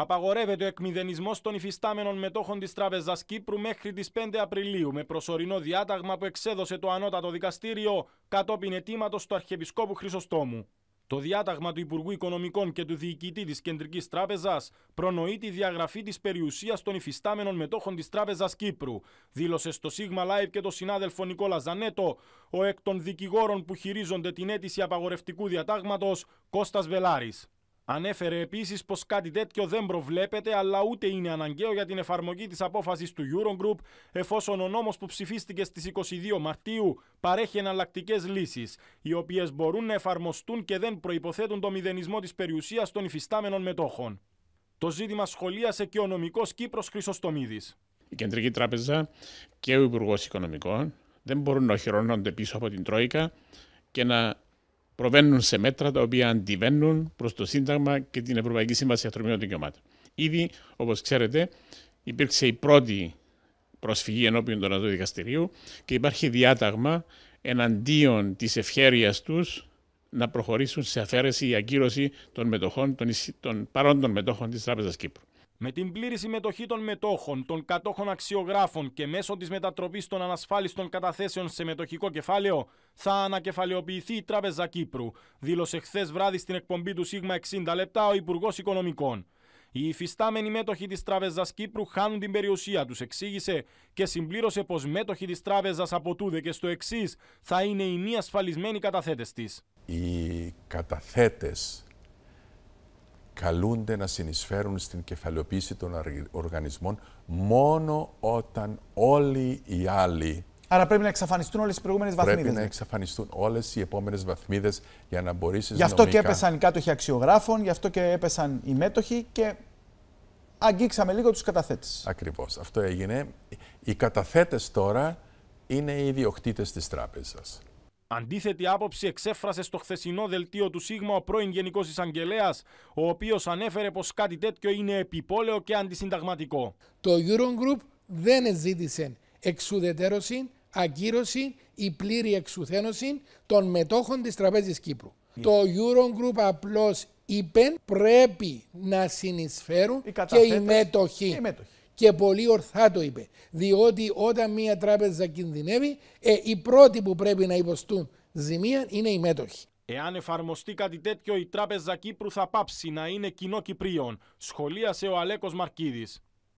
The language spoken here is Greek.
Απαγορεύεται ο εκμηδενισμός των υφιστάμενων μετόχων της Τράπεζας Κύπρου μέχρι τις 5 Απριλίου με προσωρινό διάταγμα που εξέδωσε το Ανώτατο Δικαστήριο κατόπιν αιτήματος του Αρχιεπισκόπου Χρυσοστόμου. Το διάταγμα του Υπουργού Οικονομικών και του Διοικητή της Κεντρικής Τράπεζας προνοεί τη διαγραφή της περιουσίας των υφιστάμενων μετόχων της Τράπεζας Κύπρου, δήλωσε στο Σίγμα Live και το συνάδελφο Νικόλα Ζανέτο, ο εκ των δικηγόρων που χειρίζονται την αίτηση απαγορευτικού διατάγματος Κώστας Βελάρης. Ανέφερε επίσης πως κάτι τέτοιο δεν προβλέπεται αλλά ούτε είναι αναγκαίο για την εφαρμογή της απόφασης του Eurogroup, εφόσον ο νόμος που ψηφίστηκε στις 22 Μαρτίου παρέχει εναλλακτικές λύσεις, οι οποίες μπορούν να εφαρμοστούν και δεν προποθέτουν το μηδενισμό της περιουσίας των υφιστάμενων μετόχων. Το ζήτημα σχολίασε και ο νομικός Κύπρος Χρυσοστομίδης. Η Κεντρική Τράπεζα και ο Υπουργός Οικονομικών δεν μπορούν να οχυρώνονται πίσω από την Τρόικα και να προβαίνουν σε μέτρα τα οποία αντιβαίνουν προς το Σύνταγμα και την Ευρωπαϊκή Σύμβαση Ανθρωπίνων Δικαιωμάτων. Ήδη, όπως ξέρετε, υπήρξε η πρώτη προσφυγή ενώπιον των Ανατολικού Δικαστηρίου και υπάρχει διάταγμα εναντίον της ευχέρειας τους να προχωρήσουν σε αφαίρεση ή ακύρωση των, μετοχών, των, παρόντων μετόχων της Τράπεζας Κύπρου. Με την πλήρη συμμετοχή των μετόχων, των κατόχων αξιογράφων και μέσω της μετατροπής των ανασφάλιστων καταθέσεων σε μετοχικό κεφάλαιο, θα ανακεφαλαιοποιηθεί η Τράπεζα Κύπρου, δήλωσε χθες βράδυ στην εκπομπή του ΣΥΓΜΑ 60 λεπτά ο Υπουργός Οικονομικών. Οι υφιστάμενοι μέτοχοι της Τράπεζας Κύπρου χάνουν την περιουσία τους, εξήγησε και συμπλήρωσε πως μέτοχοι της Τράπεζας από τούδε και στο εξής θα είναι οι μη ασφαλισμένοι καταθέτες της. Οι καταθέτες καλούνται να συνεισφέρουν στην κεφαλαιοποίηση των οργανισμών μόνο όταν όλοι οι άλλοι. Άρα πρέπει να εξαφανιστούν όλες οι προηγούμενες βαθμίδε. Πρέπει να ναι. εξαφανιστούν όλες οι επόμενες βαθμίδες για να μπορέσει να. Γι' αυτό νομικά... και έπεσαν οι κάτοχοι αξιογράφων, γι' αυτό και έπεσαν οι μέτοχοι και αγγίξαμε λίγο τους καταθέτες. Ακριβώς. Αυτό έγινε. Οι καταθέτες τώρα είναι οι ιδιοκτήτες της τράπεζας. Αντίθετη άποψη εξέφρασε στο χθεσινό δελτίο του ΣΥΓΜΑ ο πρώην Γενικός Εισαγγελέας, ο οποίος ανέφερε πως κάτι τέτοιο είναι επιπόλαιο και αντισυνταγματικό. Το Eurogroup δεν ζήτησε εξουδετερώση, ακύρωση ή πλήρη εξουθένωση των μετόχων της Τραπέζης Κύπρου. Ναι. Το Eurogroup απλώς είπε πρέπει να συνεισφέρουν οι και οι Οι μέτοχοι και πολύ ορθά το είπε. Διότι όταν μια τράπεζα κινδυνεύει, ε, οι πρώτοι που πρέπει να υποστούν ζημία είναι οι μέτοχοι. Εάν εφαρμοστεί κάτι τέτοιο, η Τράπεζα Κύπρου θα πάψει να είναι κοινό Κυπρίων, σχολίασε ο Αλέκος Μαρκίδης.